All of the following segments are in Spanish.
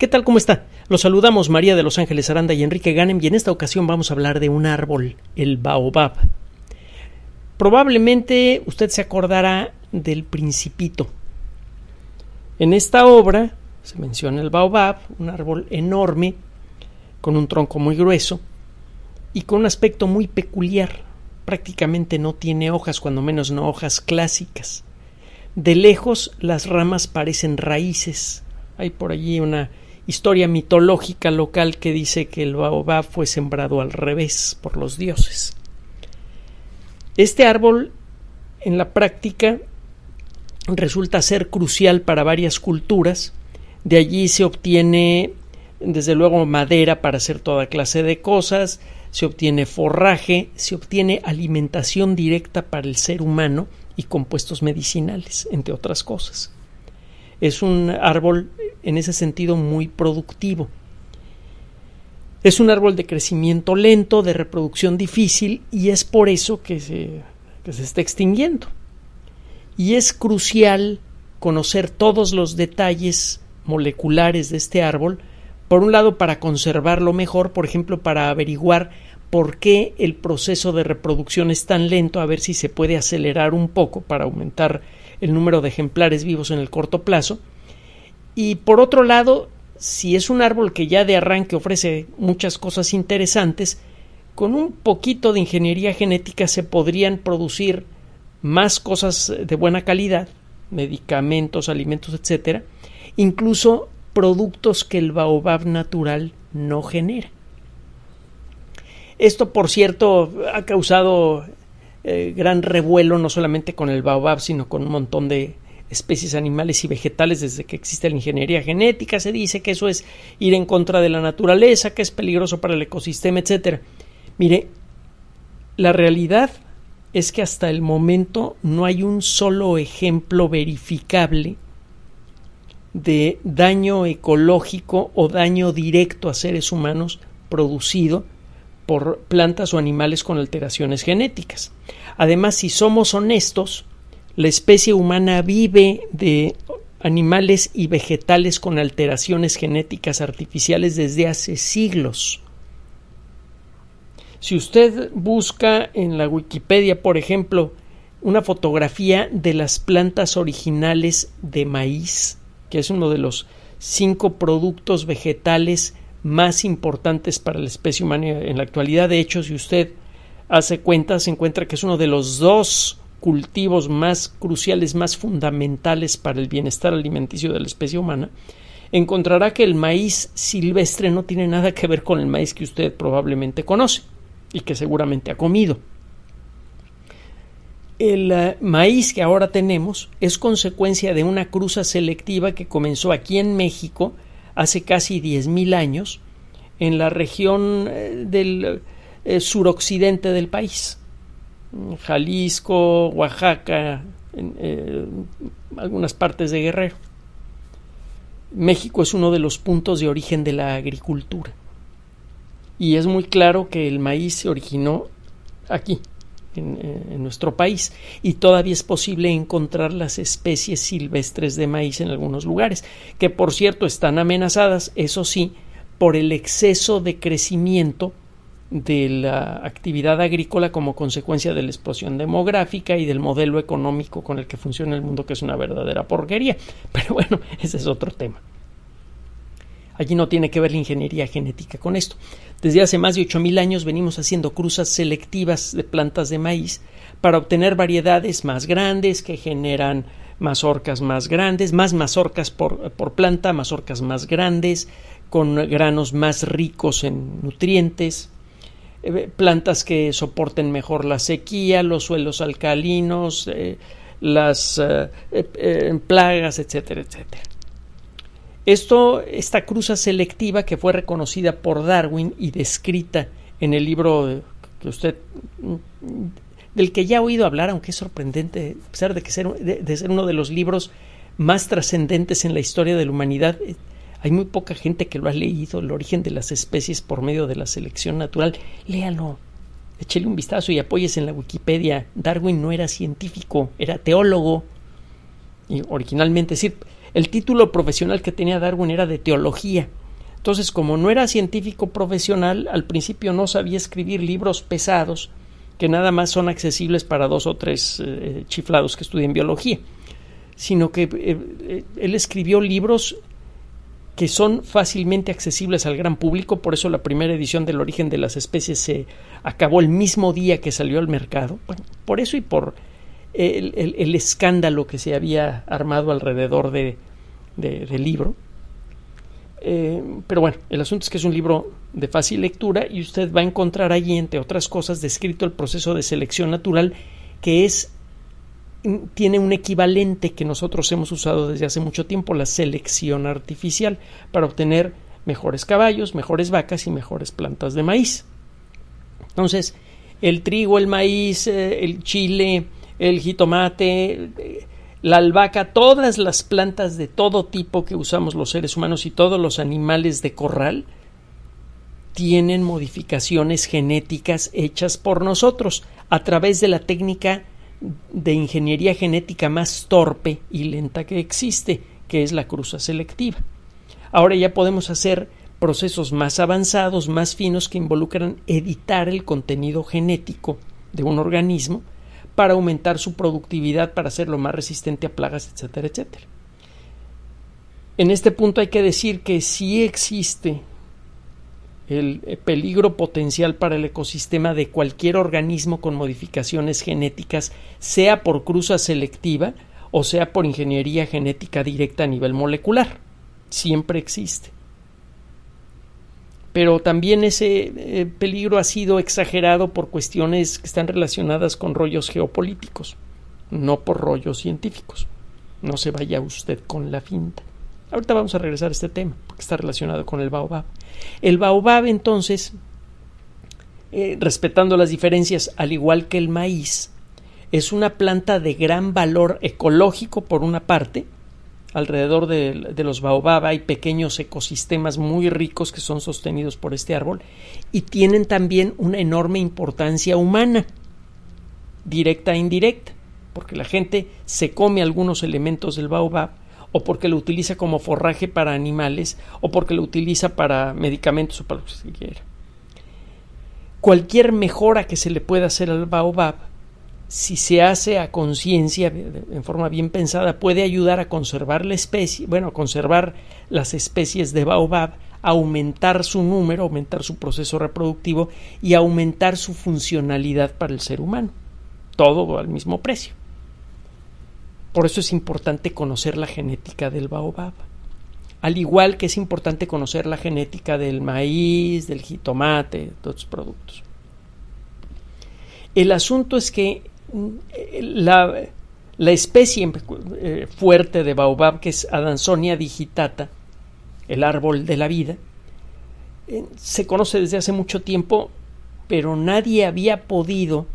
¿Qué tal? ¿Cómo está? Los saludamos María de Los Ángeles Aranda y Enrique Ganem y en esta ocasión vamos a hablar de un árbol, el baobab. Probablemente usted se acordará del principito. En esta obra se menciona el baobab, un árbol enorme, con un tronco muy grueso y con un aspecto muy peculiar. Prácticamente no tiene hojas, cuando menos no hojas clásicas. De lejos las ramas parecen raíces. Hay por allí una historia mitológica local que dice que el baobab fue sembrado al revés por los dioses. Este árbol en la práctica resulta ser crucial para varias culturas. De allí se obtiene, desde luego, madera para hacer toda clase de cosas, se obtiene forraje, se obtiene alimentación directa para el ser humano y compuestos medicinales, entre otras cosas. Es un árbol en ese sentido muy productivo. Es un árbol de crecimiento lento, de reproducción difícil y es por eso que se, está extinguiendo. Y es crucial conocer todos los detalles moleculares de este árbol, por un lado para conservarlo mejor, por ejemplo, para averiguar por qué el proceso de reproducción es tan lento, a ver si se puede acelerar un poco para aumentar el número de ejemplares vivos en el corto plazo, y por otro lado, si es un árbol que ya de arranque ofrece muchas cosas interesantes, con un poquito de ingeniería genética se podrían producir más cosas de buena calidad, medicamentos, alimentos, etcétera, incluso productos que el baobab natural no genera. Esto, por cierto, ha causado eh, gran revuelo no solamente con el baobab, sino con un montón de especies animales y vegetales desde que existe la ingeniería genética. Se dice que eso es ir en contra de la naturaleza, que es peligroso para el ecosistema, etc. Mire, la realidad es que hasta el momento no hay un solo ejemplo verificable de daño ecológico o daño directo a seres humanos producido por plantas o animales con alteraciones genéticas. Además, si somos honestos, la especie humana vive de animales y vegetales con alteraciones genéticas artificiales desde hace siglos. Si usted busca en la Wikipedia, por ejemplo, una fotografía de las plantas originales de maíz, que es uno de los cinco productos vegetales más importantes para la especie humana en la actualidad. De hecho, si usted hace cuenta, se encuentra que es uno de los dos cultivos más cruciales, más fundamentales para el bienestar alimenticio de la especie humana, encontrará que el maíz silvestre no tiene nada que ver con el maíz que usted probablemente conoce y que seguramente ha comido. El eh, maíz que ahora tenemos es consecuencia de una cruza selectiva que comenzó aquí en México hace casi 10.000 años en la región eh, del eh, suroccidente del país. Jalisco, Oaxaca, eh, algunas partes de Guerrero. México es uno de los puntos de origen de la agricultura. Y es muy claro que el maíz se originó aquí, en, eh, en, nuestro país, y todavía es posible encontrar las especies silvestres de maíz en algunos lugares, que por cierto están amenazadas, eso sí, por el exceso de crecimiento de la actividad agrícola como consecuencia de la explosión demográfica y del modelo económico con el que funciona el mundo, que es una verdadera porquería. Pero bueno, ese es otro tema. Allí no tiene que ver la ingeniería genética con esto. Desde hace más de 8.000 años venimos haciendo cruzas selectivas de plantas de maíz para obtener variedades más grandes que generan mazorcas más grandes, más mazorcas por, por planta, mazorcas más grandes, con granos más ricos en nutrientes, eh, plantas que soporten mejor la sequía, los suelos alcalinos, eh, las eh, plagas, etcétera, etcétera. Esto, esta cruza selectiva que fue reconocida por Darwin y descrita en el libro que usted mm, del que ya ha oído hablar, aunque es sorprendente, a pesar de, que ser, de ser uno de los libros más trascendentes en la historia de la humanidad, hay muy poca gente que lo ha leído, El origen de las especies por medio de la selección natural. Léalo, échele un vistazo y apóyese en la Wikipedia. Darwin no era científico, era teólogo. Y originalmente, el título profesional que tenía Darwin era de teología. Entonces, como no era científico profesional, al principio no sabía escribir libros pesados que nada más son accesibles para dos o tres eh, chiflados que estudian biología, sino que eh, eh, él escribió libros que son fácilmente accesibles al gran público, por eso la primera edición del origen de las especies se acabó el mismo día que salió al mercado, por eso y por el, escándalo que se había armado alrededor de, del libro. Eh, pero bueno, el asunto es que es un libro de fácil lectura y usted va a encontrar allí, entre otras cosas, descrito el proceso de selección natural, que es tiene un equivalente que nosotros hemos usado desde hace mucho tiempo, la selección artificial, para obtener mejores caballos, mejores vacas y mejores plantas de maíz. Entonces, el trigo, el maíz, eh, el chile, el jitomate, eh, la albahaca, todas las plantas de todo tipo que usamos los seres humanos y todos los animales de corral, tienen modificaciones genéticas hechas por nosotros a través de la técnica de ingeniería genética más torpe y lenta que existe, que es la cruza selectiva. Ahora ya podemos hacer procesos más avanzados, más finos, que involucran editar el contenido genético de un organismo para aumentar su productividad, para hacerlo más resistente a plagas, etcétera, etcétera. En este punto hay que decir que sí existe el eh, peligro potencial para el ecosistema de cualquier organismo con modificaciones genéticas, sea por cruza selectiva o sea por ingeniería genética directa a nivel molecular. Siempre existe. Pero también ese eh, peligro ha sido exagerado por cuestiones que están relacionadas con rollos geopolíticos, no por rollos científicos. No se vaya usted con la finta. Ahorita vamos a regresar a este tema, porque está relacionado con el baobab. El baobab, entonces, eh, respetando las diferencias, al igual que el maíz, es una planta de gran valor ecológico por una parte. Alrededor de, los baobab hay pequeños ecosistemas muy ricos que son sostenidos por este árbol y tienen también una enorme importancia humana, directa e indirecta, porque la gente se come algunos elementos del baobab o porque lo utiliza como forraje para animales, o porque lo utiliza para medicamentos o para lo que se quiera. Cualquier mejora que se le pueda hacer al baobab, si se hace a conciencia, en forma bien pensada, puede ayudar a conservar la especie, bueno, conservar las especies de baobab, aumentar su número, aumentar su proceso reproductivo y aumentar su funcionalidad para el ser humano. Todo al mismo precio. Por eso es importante conocer la genética del baobab. Al igual que es importante conocer la genética del maíz, del jitomate, de otros productos. El asunto es que mm, eh, la, especie eh, fuerte de baobab, que es Adansonia digitata, el árbol de la vida, eh, se conoce desde hace mucho tiempo, pero nadie había podido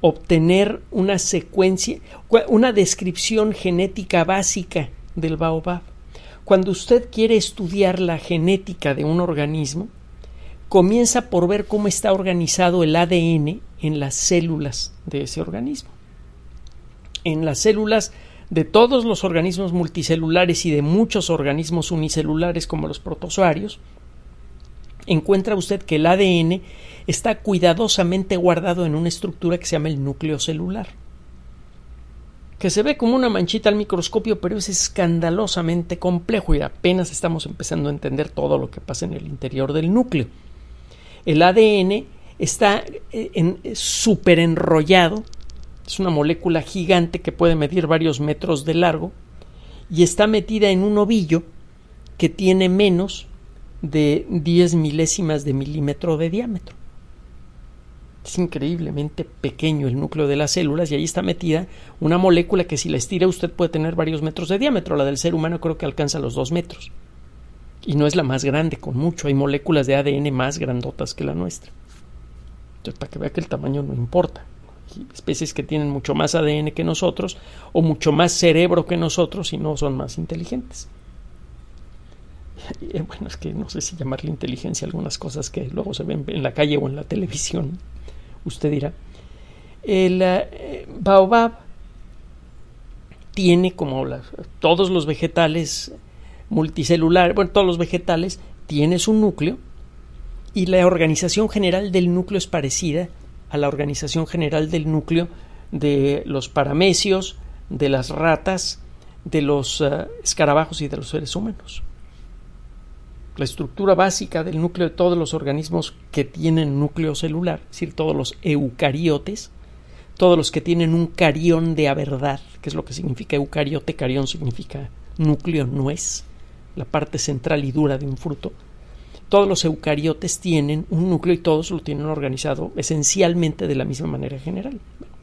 obtener una secuencia, una descripción genética básica del baobab. Cuando usted quiere estudiar la genética de un organismo, comienza por ver cómo está organizado el ADN en las células de ese organismo. En las células de todos los organismos multicelulares y de muchos organismos unicelulares como los protozoarios, encuentra usted que el ADN está cuidadosamente guardado en una estructura que se llama el núcleo celular, que se ve como una manchita al microscopio, pero es escandalosamente complejo y apenas estamos empezando a entender todo lo que pasa en el interior del núcleo. El ADN está eh, en, súper enrollado, es una molécula gigante que puede medir varios metros de largo y está metida en un ovillo que tiene menos de 10 milésimas de milímetro de diámetro. Es increíblemente pequeño el núcleo de las células y ahí está metida una molécula que si la estira usted puede tener varios metros de diámetro. La del ser humano creo que alcanza los dos metros. Y no es la más grande, con mucho. Hay moléculas de ADN más grandotas que la nuestra. para que vea que el tamaño no importa hay especies que tienen mucho más ADN que nosotros o mucho más cerebro que nosotros y no son más inteligentes. Eh, bueno, es que no sé si llamarle inteligencia algunas cosas que luego se ven en la calle o en la televisión, usted dirá. El eh, baobab tiene como todos los vegetales multicelulares, bueno, todos los vegetales, tiene su núcleo y la organización general del núcleo es parecida a la organización general del núcleo de los paramecios, de las ratas, de los eh, escarabajos y de los seres humanos la estructura básica del núcleo de todos los organismos que tienen núcleo celular, es decir, todos los eucariotes, todos los que tienen un carión de a verdad, que es lo que significa eucariote, carión significa núcleo nuez, la parte central y dura de un fruto. Todos los eucariotes tienen un núcleo y todos lo tienen organizado esencialmente de la misma manera general.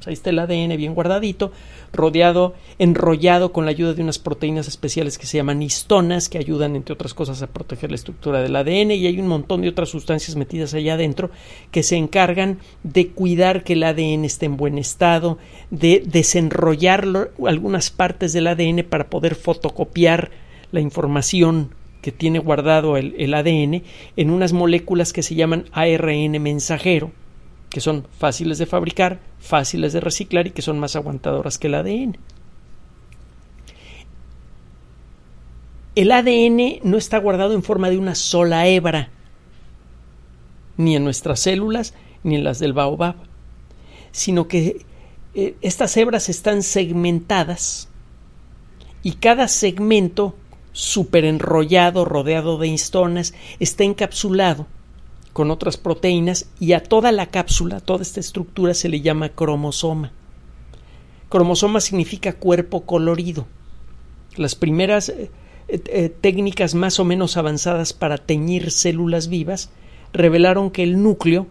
Ahí está el ADN bien guardadito, rodeado, enrollado con la ayuda de unas proteínas especiales que se llaman histonas, que ayudan, entre otras cosas, a proteger la estructura del ADN, y hay un montón de otras sustancias metidas allá adentro que se encargan de cuidar que el ADN esté en buen estado, de desenrollar algunas partes del ADN para poder fotocopiar la información que tiene guardado el, el ADN en unas moléculas que se llaman ARN mensajero que son fáciles de fabricar, fáciles de reciclar y que son más aguantadoras que el ADN. El ADN no está guardado en forma de una sola hebra, ni en nuestras células, ni en las del baobab, sino que eh, estas hebras están segmentadas y cada segmento superenrollado, rodeado de histonas, está encapsulado con otras proteínas y a toda la cápsula, toda esta estructura se le llama cromosoma. Cromosoma significa cuerpo colorido. Las primeras eh, eh, técnicas más o menos avanzadas para teñir células vivas revelaron que el núcleo,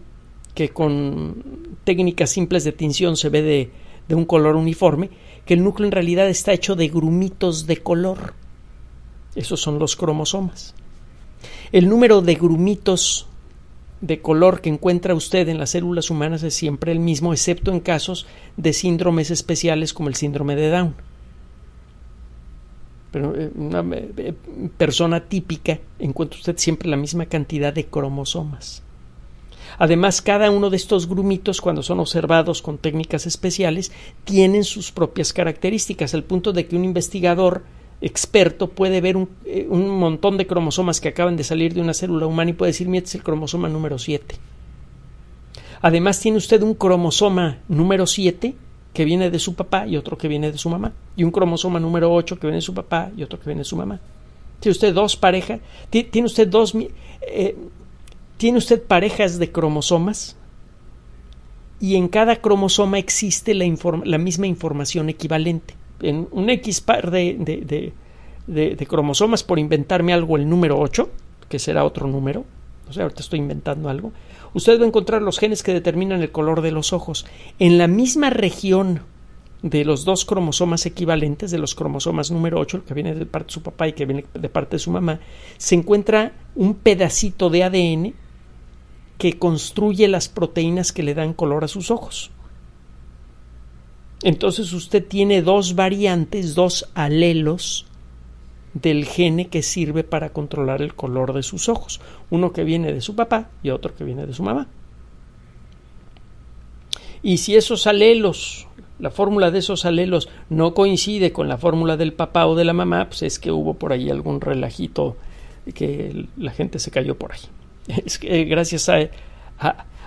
que con técnicas simples de tinción se ve de un color uniforme, que el núcleo en realidad está hecho de grumitos de color. Esos son los cromosomas. El número de grumitos de color que encuentra usted en las células humanas es siempre el mismo, excepto en casos de síndromes especiales como el síndrome de Down. Pero eh, una eh, eh, persona típica encuentra usted siempre la misma cantidad de cromosomas. Además, cada uno de estos grumitos, cuando son observados con técnicas especiales, tienen sus propias características, al punto de que un investigador experto puede ver eh, un, montón de cromosomas que acaban de salir de una célula humana y puede decir, mire, este es el cromosoma número 7. Además, tiene usted un cromosoma número 7 que viene de su papá y otro que viene de su mamá. Y un cromosoma número 8 que viene de su papá y otro que viene de su mamá. Tiene usted dos parejas, tiene usted dos... Eh, tiene usted parejas de cromosomas y en cada cromosoma existe la, la misma información equivalente en un X par de, de, cromosomas por inventarme algo el número 8, que será otro número, o sea ahorita estoy inventando algo, usted va a encontrar los genes que determinan el color de los ojos. En la misma región de los dos cromosomas equivalentes, de los cromosomas número 8, el que viene de parte de su papá y que viene de parte de su mamá, se encuentra un pedacito de ADN que construye las proteínas que le dan color a sus ojos. Entonces usted tiene dos variantes, dos alelos del gene que sirve para controlar el color de sus ojos. Uno que viene de su papá y otro que viene de su mamá. Y si esos alelos, la fórmula de esos alelos no coincide con la fórmula del papá o de la mamá, pues es que hubo por ahí algún relajito que la gente se cayó por ahí. Es que eh, gracias a,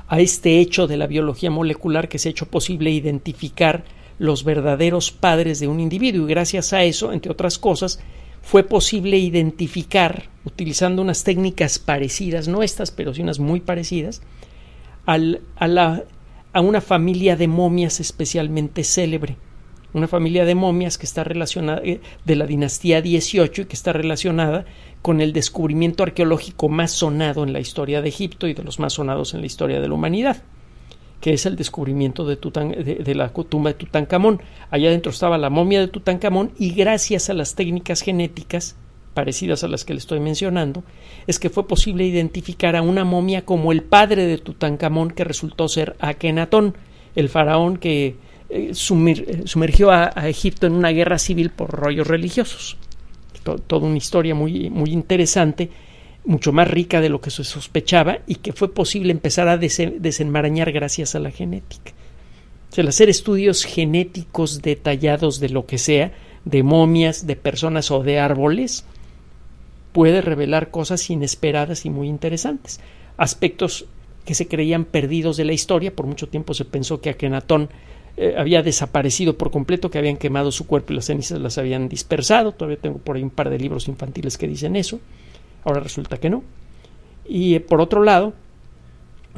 a este hecho de la biología molecular que se ha hecho posible identificar los verdaderos padres de un individuo. Y gracias a eso, entre otras cosas, fue posible identificar, utilizando unas técnicas parecidas, no estas, pero sí unas muy parecidas, a, la, a una familia de momias especialmente célebre. Una familia de momias que está relacionada eh, de la dinastía dieciocho y que está relacionada con el descubrimiento arqueológico más sonado en la historia de Egipto y de los más sonados en la historia de la humanidad que es el descubrimiento de, la tumba de Tutankamón. Allá adentro estaba la momia de Tutankamón y gracias a las técnicas genéticas parecidas a las que le estoy mencionando, es que fue posible identificar a una momia como el padre de Tutankamón que resultó ser Akenatón, el faraón que eh, eh, sumergió a, Egipto en una guerra civil por rollos religiosos. toda una historia muy, muy interesante mucho más rica de lo que se sospechaba y que fue posible empezar a desenmarañar gracias a la genética. el hacer estudios genéticos detallados de lo que sea, de momias, de personas o de árboles, puede revelar cosas inesperadas y muy interesantes. Aspectos que se creían perdidos de la historia, por mucho tiempo se pensó que Akenatón eh, había desaparecido por completo, que habían quemado su cuerpo y las cenizas las habían dispersado. Todavía tengo por ahí un par de libros infantiles que dicen eso. Ahora resulta que no. Y eh, por otro lado,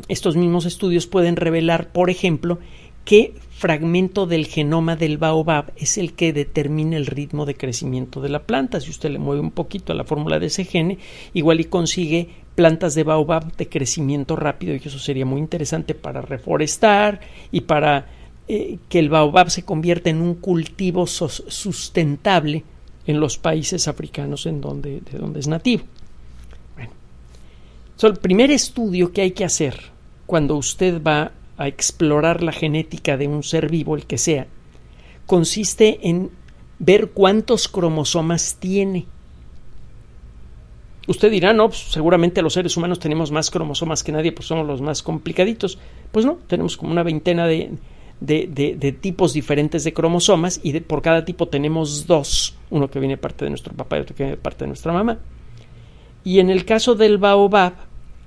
estos mismos estudios pueden revelar, por ejemplo, qué fragmento del genoma del baobab es el que determina el ritmo de crecimiento de la planta. Si usted le mueve un poquito a la fórmula de ese gene, igual y consigue plantas de baobab de crecimiento rápido y eso sería muy interesante para reforestar y para eh, que el baobab se convierta en un cultivo sustentable en los países africanos en de donde es nativo el primer estudio que hay que hacer cuando usted va a explorar la genética de un ser vivo, el que sea, consiste en ver cuántos cromosomas tiene. Usted dirá, no, pues, seguramente los seres humanos tenemos más cromosomas que nadie, pues somos los más complicaditos. Pues no, tenemos como una veintena de, de tipos diferentes de cromosomas y por cada tipo tenemos dos, uno que viene de parte de nuestro papá y otro que viene de parte de nuestra mamá. Y en el caso del baobab,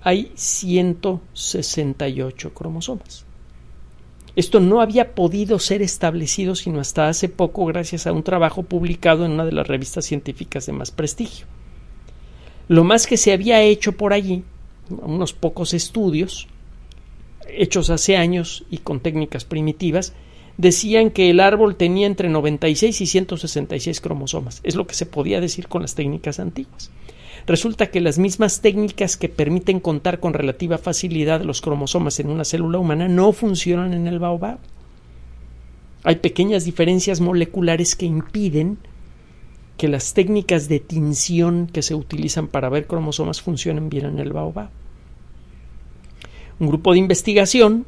hay 168 cromosomas. Esto no había podido ser establecido sino hasta hace poco gracias a un trabajo publicado en una de las revistas científicas de más prestigio. Lo más que se había hecho por allí, unos pocos estudios, hechos hace años y con técnicas primitivas, decían que el árbol tenía entre 96 y 166 cromosomas. Es lo que se podía decir con las técnicas antiguas. Resulta que las mismas técnicas que permiten contar con relativa facilidad los cromosomas en una célula humana no funcionan en el baobab. Hay pequeñas diferencias moleculares que impiden que las técnicas de tinción que se utilizan para ver cromosomas funcionen bien en el baobab. Un grupo de investigación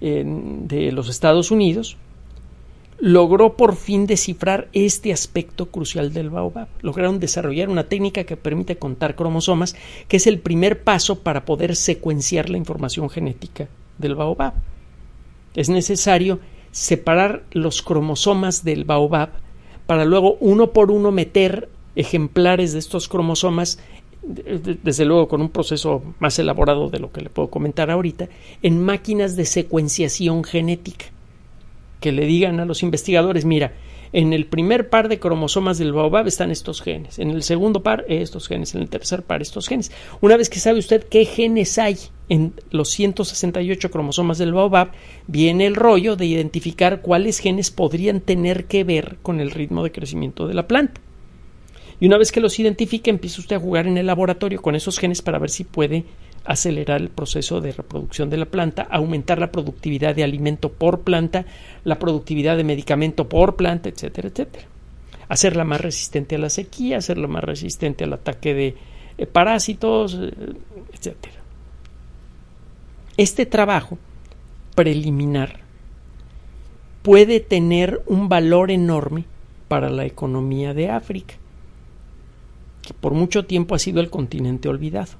de los Estados Unidos logró por fin descifrar este aspecto crucial del baobab. Lograron desarrollar una técnica que permite contar cromosomas, que es el primer paso para poder secuenciar la información genética del baobab. Es necesario separar los cromosomas del baobab para luego uno por uno meter ejemplares de estos cromosomas desde luego con un proceso más elaborado de lo que le puedo comentar ahorita, en máquinas de secuenciación genética que le digan a los investigadores, mira, en el primer par de cromosomas del baobab están estos genes, en el segundo par estos genes, en el tercer par estos genes. Una vez que sabe usted qué genes hay en los 168 cromosomas del baobab, viene el rollo de identificar cuáles genes podrían tener que ver con el ritmo de crecimiento de la planta. Y una vez que los identifique, empieza usted a jugar en el laboratorio con esos genes para ver si puede acelerar el proceso de reproducción de la planta, aumentar la productividad de alimento por planta, la productividad de medicamento por planta, etcétera, etcétera. Hacerla más resistente a la sequía, hacerla más resistente al ataque de eh, parásitos, eh, etcétera. Este trabajo preliminar puede tener un valor enorme para la economía de África, que por mucho tiempo ha sido el continente olvidado.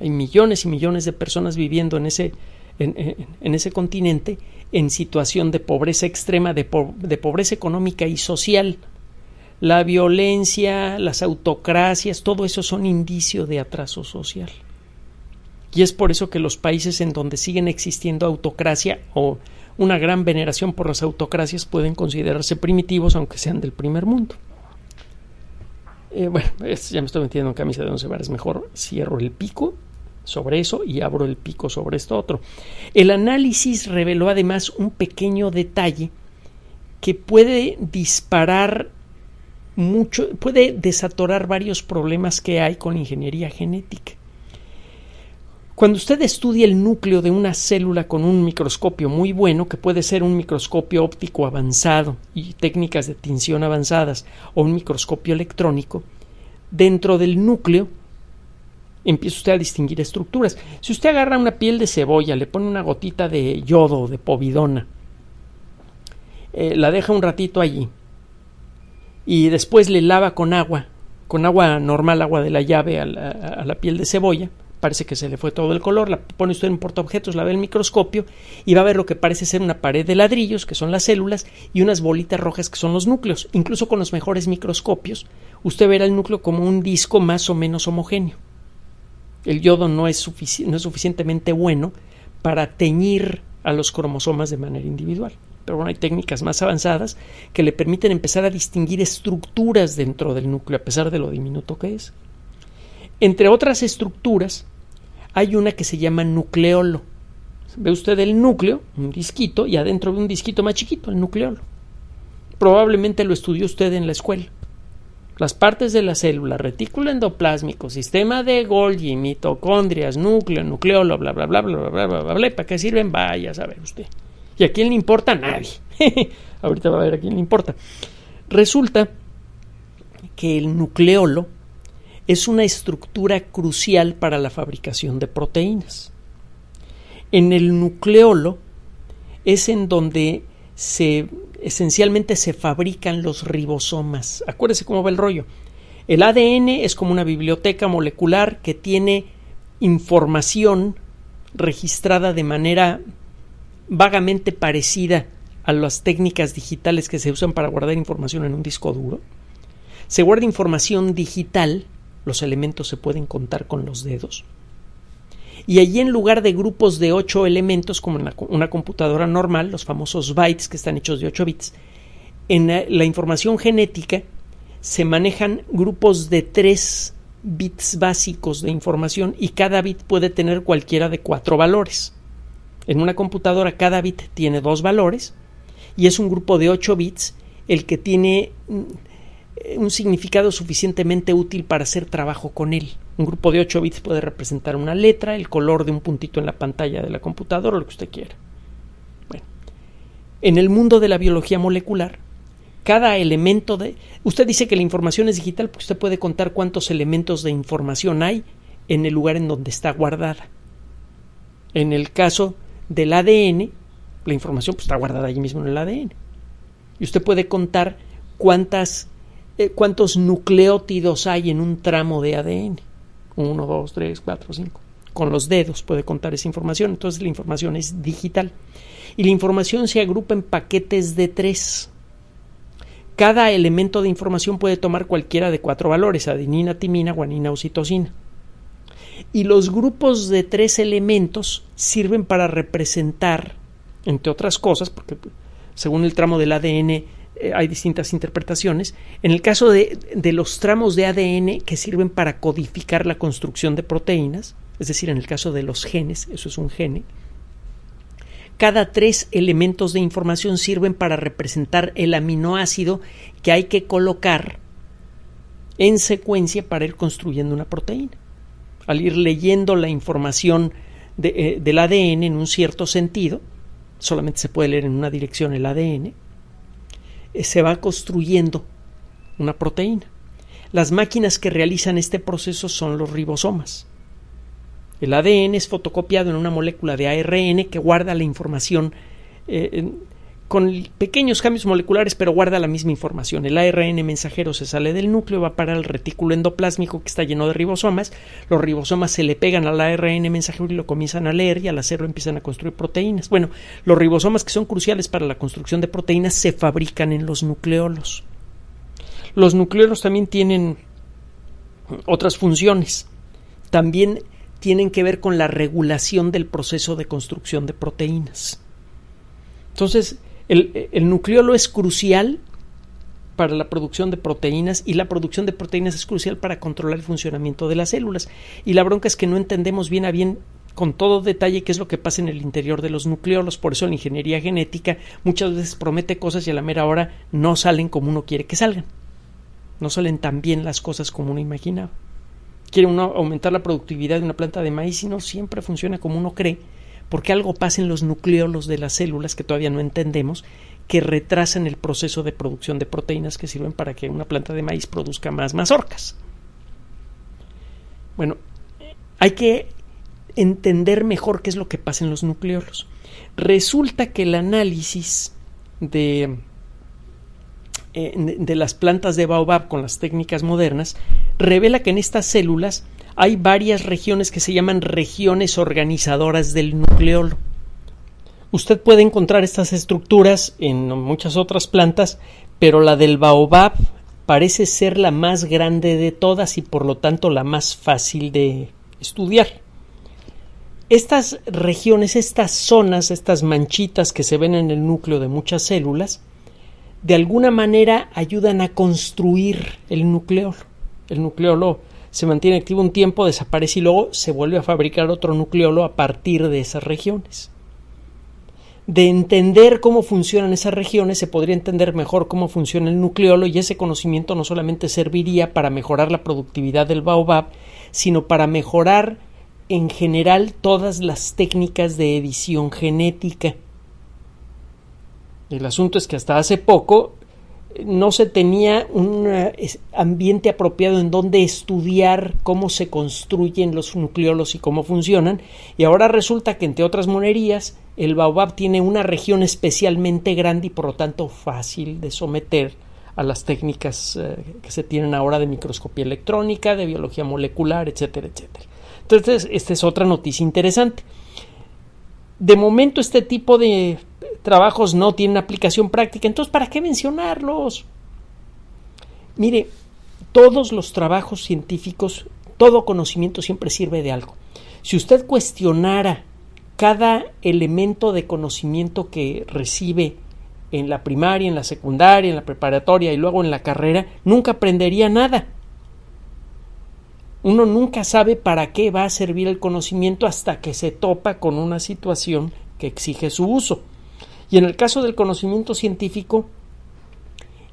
Hay millones y millones de personas viviendo en ese, en, ese continente en situación de pobreza extrema, de, pobreza económica y social. La violencia, las autocracias, todo eso son indicio de atraso social. Y es por eso que los países en donde siguen existiendo autocracia o una gran veneración por las autocracias pueden considerarse primitivos, aunque sean del primer mundo. Eh, bueno, ya me estoy metiendo en camisa de once varas. Mejor cierro el pico sobre eso y abro el pico sobre esto otro. El análisis reveló además un pequeño detalle que puede disparar mucho, puede desatorar varios problemas que hay con ingeniería genética. Cuando usted estudia el núcleo de una célula con un microscopio muy bueno, que puede ser un microscopio óptico avanzado y técnicas de tinción avanzadas, o un microscopio electrónico, dentro del núcleo empieza usted a distinguir estructuras. Si usted agarra una piel de cebolla, le pone una gotita de yodo, de povidona, eh, la deja un ratito allí y después le lava con agua, con agua normal, agua de la llave a la, piel de cebolla, parece que se le fue todo el color, la pone usted en un portaobjetos, la ve el microscopio y va a ver lo que parece ser una pared de ladrillos, que son las células, y unas bolitas rojas que son los núcleos. Incluso con los mejores microscopios, usted verá el núcleo como un disco más o menos homogéneo. El yodo no es, es suficientemente bueno para teñir a los cromosomas de manera individual. Pero bueno, hay técnicas más avanzadas que le permiten empezar a distinguir estructuras dentro del núcleo, a pesar de lo diminuto que es. Entre otras estructuras, hay una que se llama nucleolo. Ve usted el núcleo, un disquito, y adentro de un disquito más chiquito, el nucleolo. Probablemente lo estudió usted en la escuela. Las partes de la célula, retículo endoplásmico, sistema de Golgi, mitocondrias, núcleo, nucleolo, bla, bla, bla, bla, bla, bla, bla, bla, bla. ¿Para qué sirven? Vaya a saber usted. ¿Y a quién le importa? Nadie. Ahorita va a ver a quién le importa. Resulta que el nucleolo es una estructura crucial para la fabricación de proteínas. En el nucleolo es en donde se esencialmente se fabrican los ribosomas. Acuérdese cómo va el rollo. El ADN es como una biblioteca molecular que tiene información registrada de manera vagamente parecida a las técnicas digitales que se usan para guardar información en un disco duro. Se guarda información digital, los elementos se pueden contar con los dedos. Y allí en lugar de grupos de 8 elementos, como en una computadora normal, los famosos bytes que están hechos de 8 bits, en la, la información genética se manejan grupos de 3 bits básicos de información y cada bit puede tener cualquiera de 4 valores. En una computadora cada bit tiene 2 valores y es un grupo de 8 bits el que tiene mm, eh, un significado suficientemente útil para hacer trabajo con él. Un grupo de 8 bits puede representar una letra, el color de un puntito en la pantalla de la computadora o lo que usted quiera. Bueno, en el mundo de la biología molecular, cada elemento de... Usted dice que la información es digital porque usted puede contar cuántos elementos de información hay en el lugar en donde está guardada. En el caso del ADN, la información pues, está guardada allí mismo en el ADN. Y usted puede contar cuántas, eh, cuántos nucleótidos hay en un tramo de ADN. 1, 2, 3, 4, 5. Con los dedos puede contar esa información. Entonces la información es digital. Y la información se agrupa en paquetes de tres. Cada elemento de información puede tomar cualquiera de cuatro valores, adenina, timina, guanina, o citosina. Y los grupos de tres elementos sirven para representar, entre otras cosas, porque según el tramo del ADN eh, hay distintas interpretaciones. En el caso de, los tramos de ADN que sirven para codificar la construcción de proteínas, es decir, en el caso de los genes, eso es un gene, cada tres elementos de información sirven para representar el aminoácido que hay que colocar en secuencia para ir construyendo una proteína. Al ir leyendo la información eh, del ADN en un cierto sentido, solamente se puede leer en una dirección el ADN, se va construyendo una proteína. Las máquinas que realizan este proceso son los ribosomas. El ADN es fotocopiado en una molécula de ARN que guarda la información eh, con pequeños cambios moleculares, pero guarda la misma información. El ARN mensajero se sale del núcleo, va para el retículo endoplásmico que está lleno de ribosomas. Los ribosomas se le pegan al ARN mensajero y lo comienzan a leer y al hacerlo empiezan a construir proteínas. Bueno, los ribosomas que son cruciales para la construcción de proteínas se fabrican en los nucleolos. Los nucleolos también tienen otras funciones. También tienen que ver con la regulación del proceso de construcción de proteínas. Entonces, el, el nucleolo es crucial para la producción de proteínas y la producción de proteínas es crucial para controlar el funcionamiento de las células. Y la bronca es que no entendemos bien a bien con todo detalle qué es lo que pasa en el interior de los nucleolos. Por eso la ingeniería genética muchas veces promete cosas y a la mera hora no salen como uno quiere que salgan. No salen tan bien las cosas como uno imaginaba. Quiere uno aumentar la productividad de una planta de maíz y no siempre funciona como uno cree porque algo pasa en los nucleolos de las células que todavía no entendemos, que retrasan el proceso de producción de proteínas que sirven para que una planta de maíz produzca más mazorcas. Bueno, hay que entender mejor qué es lo que pasa en los nucleolos. Resulta que el análisis eh, de, de las plantas de baobab con las técnicas modernas revela que en estas células hay varias regiones que se llaman regiones organizadoras del nucleolo. Usted puede encontrar estas estructuras en muchas otras plantas, pero la del baobab parece ser la más grande de todas y por lo tanto la más fácil de estudiar. Estas regiones, estas zonas, estas manchitas que se ven en el núcleo de muchas células, de alguna manera ayudan a construir el nucleolo. El nucleolo se mantiene activo un tiempo, desaparece y luego se vuelve a fabricar otro nucleolo a partir de esas regiones. De entender cómo funcionan esas regiones, se podría entender mejor cómo funciona el nucleolo y ese conocimiento no solamente serviría para mejorar la productividad del baobab, sino para mejorar en general todas las técnicas de edición genética. El asunto es que hasta hace poco no se tenía un eh, ambiente apropiado en donde estudiar cómo se construyen los nucleolos y cómo funcionan, y ahora resulta que entre otras monerías el baobab tiene una región especialmente grande y por lo tanto fácil de someter a las técnicas eh, que se tienen ahora de microscopía electrónica, de biología molecular, etcétera, etcétera. Entonces, esta es otra noticia interesante de momento este tipo de trabajos no tienen aplicación práctica, entonces ¿para qué mencionarlos? Mire, todos los trabajos científicos, todo conocimiento siempre sirve de algo. Si usted cuestionara cada elemento de conocimiento que recibe en la primaria, en la secundaria, en la preparatoria y luego en la carrera, nunca aprendería nada. Uno nunca sabe para qué va a servir el conocimiento hasta que se topa con una situación que exige su uso. Y en el caso del conocimiento científico,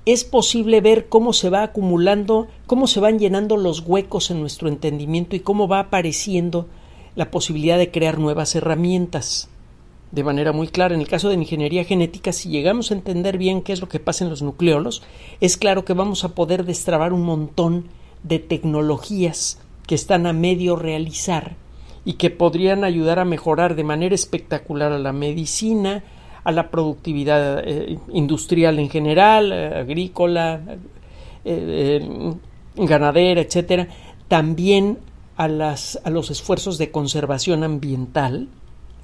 es posible ver cómo se va acumulando, cómo se van llenando los huecos en nuestro entendimiento y cómo va apareciendo la posibilidad de crear nuevas herramientas. De manera muy clara, en el caso de la ingeniería genética, si llegamos a entender bien qué es lo que pasa en los nucleolos, es claro que vamos a poder destrabar un montón de tecnologías que están a medio realizar y que podrían ayudar a mejorar de manera espectacular a la medicina, a la productividad eh, industrial en general, eh, agrícola, eh, ganadera, etcétera, también a, a los esfuerzos de conservación ambiental,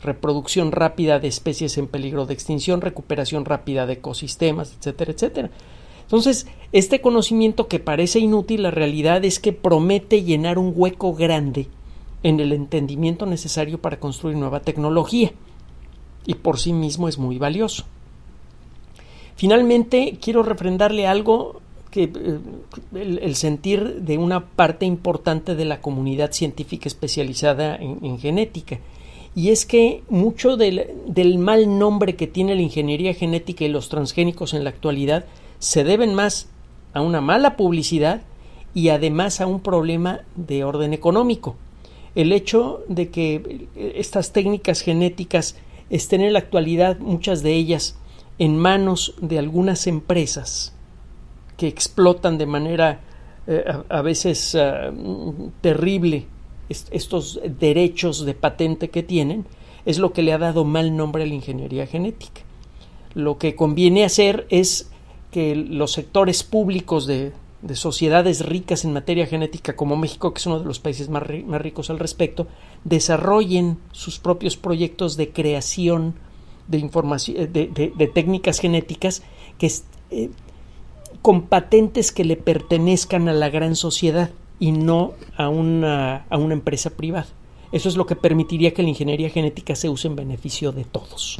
reproducción rápida de especies en peligro de extinción, recuperación rápida de ecosistemas, etcétera, etcétera. Entonces, este conocimiento que parece inútil, la realidad es que promete llenar un hueco grande en el entendimiento necesario para construir nueva tecnología y por sí mismo es muy valioso. Finalmente, quiero refrendarle algo que eh, el, sentir de una parte importante de la comunidad científica especializada en, genética. Y es que mucho del, mal nombre que tiene la ingeniería genética y los transgénicos en la actualidad se deben más a una mala publicidad y además a un problema de orden económico. El hecho de que eh, estas técnicas genéticas estén en la actualidad, muchas de ellas, en manos de algunas empresas que explotan de manera eh, a, veces ah, terrible estos derechos de patente que tienen, es lo que le ha dado mal nombre a la ingeniería genética. Lo que conviene hacer es que los sectores públicos de, sociedades ricas en materia genética como México, que es uno de los países más, ricos al respecto, desarrollen sus propios proyectos de creación de, información, eh, de, técnicas genéticas que, eh, con patentes que le pertenezcan a la gran sociedad y no a una, a una empresa privada. Eso es lo que permitiría que la ingeniería genética se use en beneficio de todos.